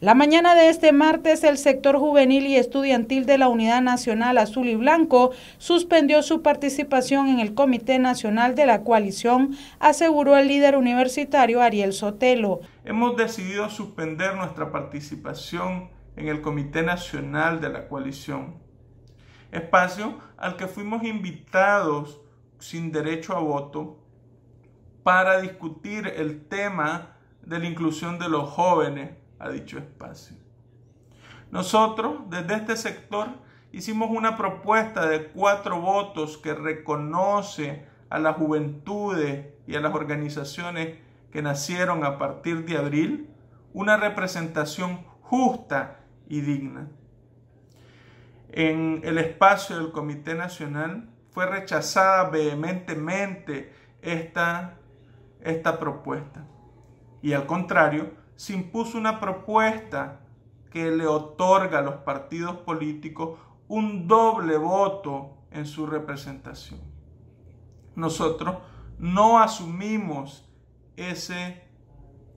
La mañana de este martes, el sector juvenil y estudiantil de la Unidad Nacional Azul y Blanco suspendió su participación en el Comité Nacional de la Coalición, aseguró el líder universitario Ariel Sotelo. Hemos decidido suspender nuestra participación en el Comité Nacional de la Coalición, espacio al que fuimos invitados sin derecho a voto para discutir el tema de la inclusión de los jóvenes a dicho espacio. Nosotros, desde este sector, hicimos una propuesta de cuatro votos que reconoce a las juventudes y a las organizaciones que nacieron a partir de abril una representación justa y digna. En el espacio del Comité Nacional fue rechazada vehementemente esta, esta propuesta y al contrario se impuso una propuesta que le otorga a los partidos políticos un doble voto en su representación. Nosotros no asumimos ese,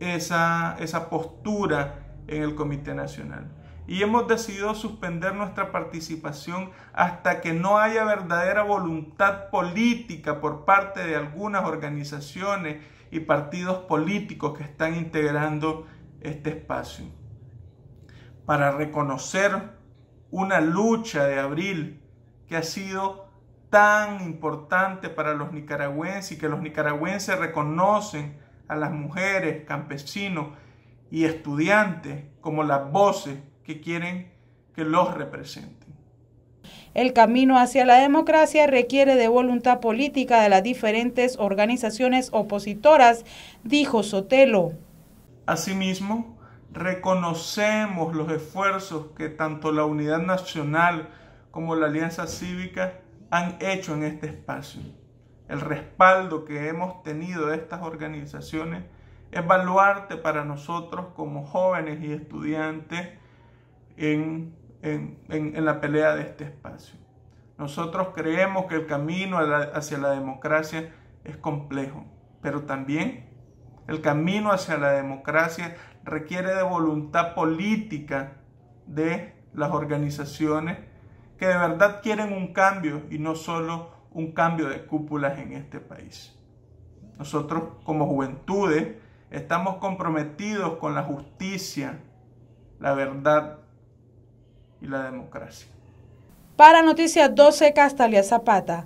esa, esa postura en el Comité Nacional y hemos decidido suspender nuestra participación hasta que no haya verdadera voluntad política por parte de algunas organizaciones y partidos políticos que están integrando este espacio. Para reconocer una lucha de abril que ha sido tan importante para los nicaragüenses y que los nicaragüenses reconocen a las mujeres, campesinos y estudiantes como las voces que quieren que los representen. El camino hacia la democracia requiere de voluntad política de las diferentes organizaciones opositoras, dijo Sotelo. Asimismo, reconocemos los esfuerzos que tanto la Unidad Nacional como la Alianza Cívica han hecho en este espacio. El respaldo que hemos tenido de estas organizaciones es baluarte para nosotros como jóvenes y estudiantes en en, la pelea de este espacio. Nosotros creemos que el camino hacia la democracia es complejo, pero también el camino hacia la democracia requiere de voluntad política de las organizaciones que de verdad quieren un cambio y no solo un cambio de cúpulas en este país. Nosotros como juventudes estamos comprometidos con la justicia, la verdad y la democracia. Para Noticias 12, Castalia Zapata.